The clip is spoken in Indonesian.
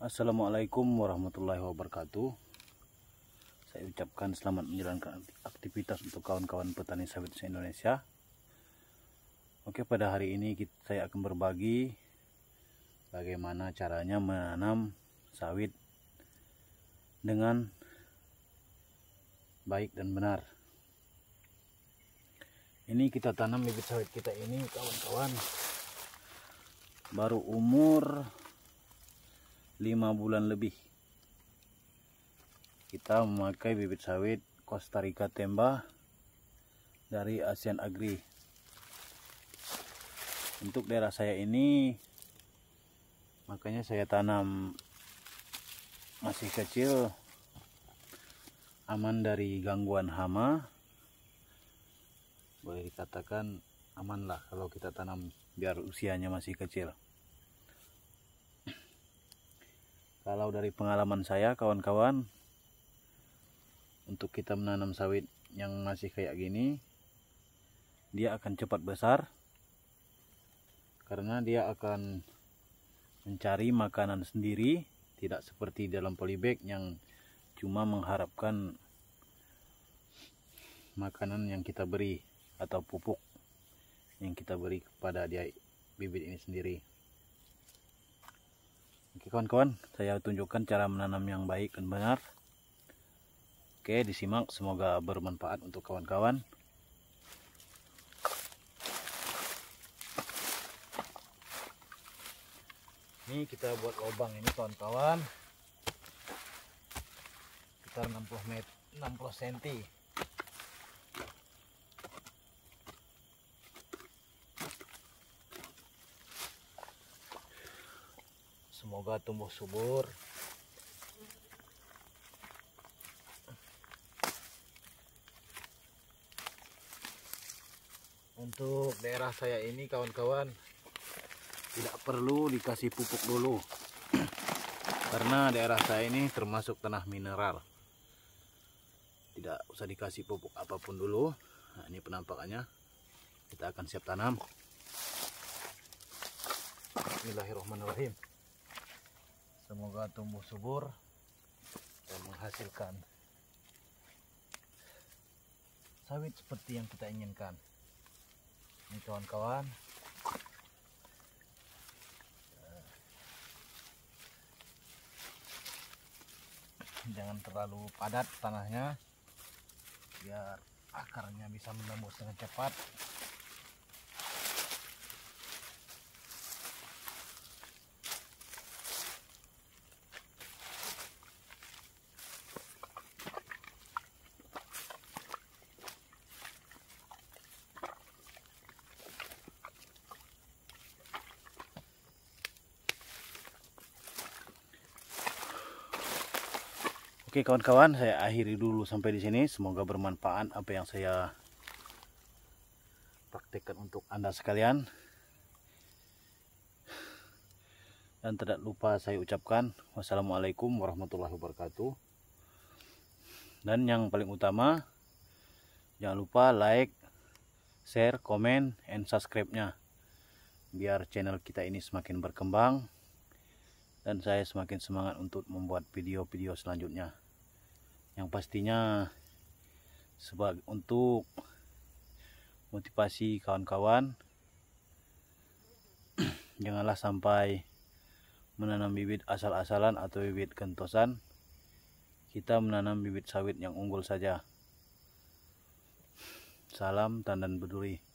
Assalamualaikum warahmatullahi wabarakatuh Saya ucapkan selamat menjalankan aktivitas untuk kawan-kawan petani sawit se-Indonesia Oke pada hari ini kita, saya akan berbagi Bagaimana caranya menanam sawit Dengan baik dan benar Ini kita tanam bibit sawit kita ini kawan-kawan Baru umur 5 bulan lebih kita memakai bibit sawit Costa Rica Temba dari ASEAN Agri untuk daerah saya ini makanya saya tanam masih kecil aman dari gangguan hama boleh dikatakan aman lah kalau kita tanam biar usianya masih kecil kalau dari pengalaman saya kawan-kawan untuk kita menanam sawit yang masih kayak gini dia akan cepat besar karena dia akan mencari makanan sendiri tidak seperti dalam polybag yang cuma mengharapkan makanan yang kita beri atau pupuk yang kita beri kepada dia bibit ini sendiri Oke kawan-kawan, saya tunjukkan cara menanam yang baik dan benar. Oke, disimak, semoga bermanfaat untuk kawan-kawan. Ini kita buat lubang ini kawan-kawan. Sekitar 60 meter, 60 cm. semoga tumbuh subur untuk daerah saya ini kawan-kawan tidak perlu dikasih pupuk dulu karena daerah saya ini termasuk tanah mineral tidak usah dikasih pupuk apapun dulu nah, ini penampakannya kita akan siap tanam Bismillahirrahmanirrahim semoga tumbuh subur dan menghasilkan sawit seperti yang kita inginkan ini kawan-kawan jangan terlalu padat tanahnya biar akarnya bisa menembus dengan cepat Oke kawan-kawan, saya akhiri dulu sampai di sini. Semoga bermanfaat apa yang saya praktekkan untuk Anda sekalian. Dan tidak lupa saya ucapkan wassalamualaikum warahmatullahi wabarakatuh. Dan yang paling utama, jangan lupa like, share, komen, and subscribe-nya. Biar channel kita ini semakin berkembang dan saya semakin semangat untuk membuat video-video selanjutnya yang pastinya sebagai untuk motivasi kawan-kawan janganlah sampai menanam bibit asal-asalan atau bibit kentosan kita menanam bibit sawit yang unggul saja salam tandan beduri